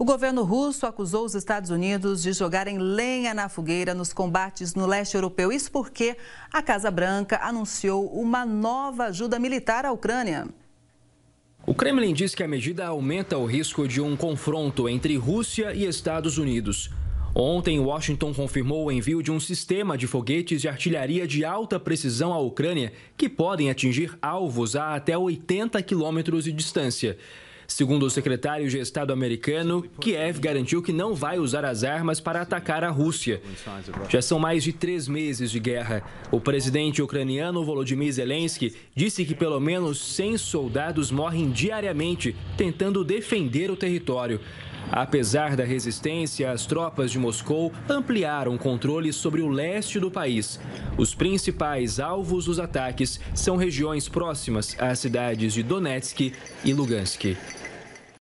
O governo russo acusou os Estados Unidos de jogarem lenha na fogueira nos combates no leste europeu. Isso porque a Casa Branca anunciou uma nova ajuda militar à Ucrânia. O Kremlin diz que a medida aumenta o risco de um confronto entre Rússia e Estados Unidos. Ontem, Washington confirmou o envio de um sistema de foguetes de artilharia de alta precisão à Ucrânia que podem atingir alvos a até 80 quilômetros de distância. Segundo o secretário de Estado americano, Kiev garantiu que não vai usar as armas para atacar a Rússia. Já são mais de três meses de guerra. O presidente ucraniano Volodymyr Zelensky disse que pelo menos 100 soldados morrem diariamente tentando defender o território. Apesar da resistência, as tropas de Moscou ampliaram o controle sobre o leste do país. Os principais alvos dos ataques são regiões próximas às cidades de Donetsk e Lugansk.